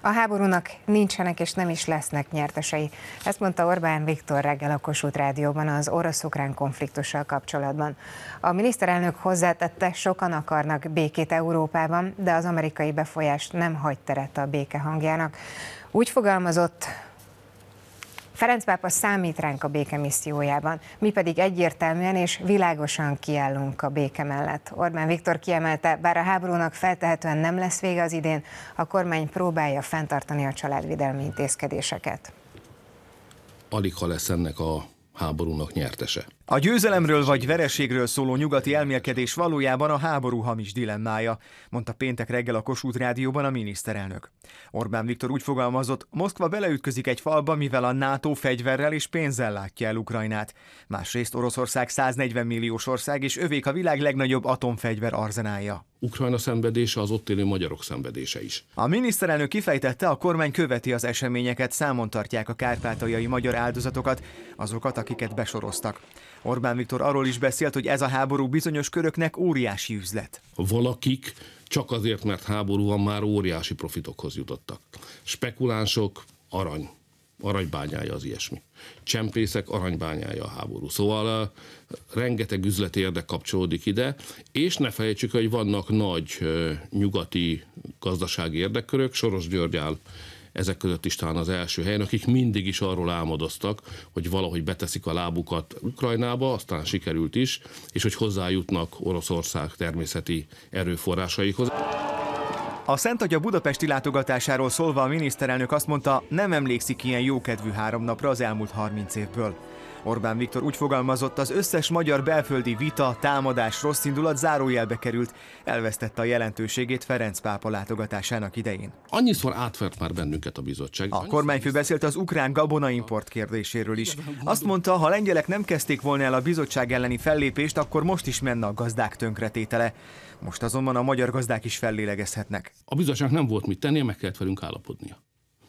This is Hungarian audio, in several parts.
A háborúnak nincsenek és nem is lesznek nyertesei. Ezt mondta Orbán Viktor reggel a Kossuth Rádióban az orosz-ukrán konfliktussal kapcsolatban. A miniszterelnök hozzátette, sokan akarnak békét Európában, de az amerikai befolyás nem hagy teret a béke hangjának. Úgy fogalmazott, Ferenc pápa számít ránk a béke missziójában, mi pedig egyértelműen és világosan kiállunk a béke mellett. Orbán Viktor kiemelte, bár a háborúnak feltehetően nem lesz vége az idén, a kormány próbálja fenntartani a családvédelmi intézkedéseket. Alig ha lesz ennek a háborúnak nyertese. A győzelemről vagy vereségről szóló nyugati elmélkedés valójában a háború hamis dilemmája, mondta péntek reggel a Kossuth Rádióban a miniszterelnök. Orbán Viktor úgy fogalmazott, Moszkva beleütközik egy falba, mivel a NATO fegyverrel és pénzzel látja el Ukrajnát. Másrészt Oroszország 140 milliós ország, és övék a világ legnagyobb atomfegyver arzenája. Ukrajna szenvedése, az ott élő magyarok szenvedése is. A miniszterelnök kifejtette, a kormány követi az eseményeket, számon tartják a kárpátaljai magyar áldozatokat, azokat, akiket besoroztak. Orbán Viktor arról is beszélt, hogy ez a háború bizonyos köröknek óriási üzlet. Valakik csak azért, mert háború van, már óriási profitokhoz jutottak. Spekulánsok, arany aranybányája az ilyesmi. Csempészek aranybányája a háború. Szóval rengeteg üzleti érdek kapcsolódik ide, és ne felejtsük, hogy vannak nagy nyugati gazdasági érdekkörök, Soros György áll ezek között is talán az első helyen, akik mindig is arról álmodoztak, hogy valahogy beteszik a lábukat Ukrajnába, aztán sikerült is, és hogy hozzájutnak Oroszország természeti erőforrásaihoz. A Szent Atya budapesti látogatásáról szólva a miniszterelnök azt mondta, nem emlékszik ilyen jókedvű három napra az elmúlt 30 évből. Orbán Viktor úgy fogalmazott, az összes magyar belföldi vita, támadás, rossz indulat zárójelbe került, elvesztette a jelentőségét Ferenc pápa látogatásának idején. Annyiszor átvert már bennünket a bizottság. A kormányfő beszélt az ukrán gabonaimport kérdéséről is. Azt mondta, ha lengyelek nem kezdték volna el a bizottság elleni fellépést, akkor most is menne a gazdák tönkretétele. Most azonban a magyar gazdák is fellélegezhetnek. A bizottság nem volt mit tennie, meg kellett velünk állapodnia.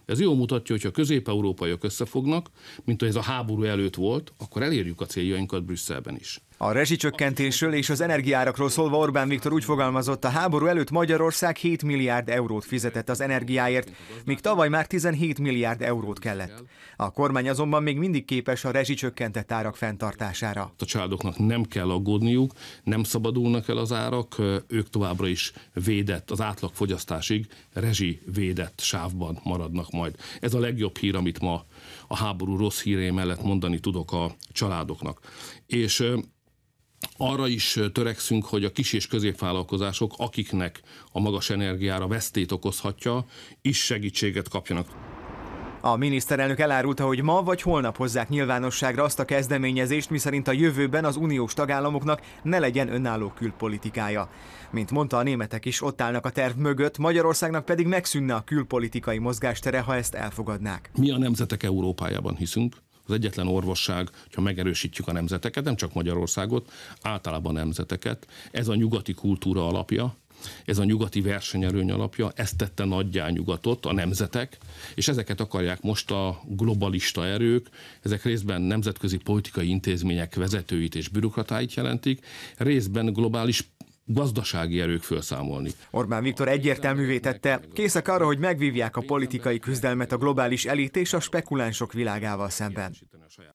Ez jól mutatja, hogy ha közép-európaiak összefognak, mint ahogy ez a háború előtt volt, akkor elérjük a céljainkat Brüsszelben is. A rezsicsökkentésről és az energiárakról szólva Orbán Viktor úgy fogalmazott, a háború előtt Magyarország 7 milliárd eurót fizetett az energiáért, míg tavaly már 17 milliárd eurót kellett. A kormány azonban még mindig képes a rezsicsökkentett árak fenntartására. A családoknak nem kell aggódniuk, nem szabadulnak el az árak, ők továbbra is védett, az átlagfogyasztásig rezsi védett sávban maradnak majd. Ez a legjobb hír, amit ma a háború rossz híré mellett mondani tudok a családoknak. És arra is törekszünk, hogy a kis és középvállalkozások, akiknek a magas energiára vesztét okozhatja, is segítséget kapjanak. A miniszterelnök elárulta, hogy ma vagy holnap hozzák nyilvánosságra azt a kezdeményezést, miszerint a jövőben az uniós tagállamoknak ne legyen önálló külpolitikája. Mint mondta, a németek is ott állnak a terv mögött, Magyarországnak pedig megszűnne a külpolitikai mozgástere, ha ezt elfogadnák. Mi a nemzetek Európájában hiszünk, az egyetlen orvosság, ha megerősítjük a nemzeteket, nem csak Magyarországot, általában nemzeteket. Ez a nyugati kultúra alapja, ez a nyugati versenyerőny alapja, ezt tette nagyjá nyugatot, a nemzetek, és ezeket akarják most a globalista erők, ezek részben nemzetközi politikai intézmények vezetőit és bürokratáit jelentik, részben globális gazdasági erők felszámolni. Orbán Viktor egyértelművé tette, készek arra, hogy megvívják a politikai küzdelmet a globális elit és a spekulánsok világával szemben.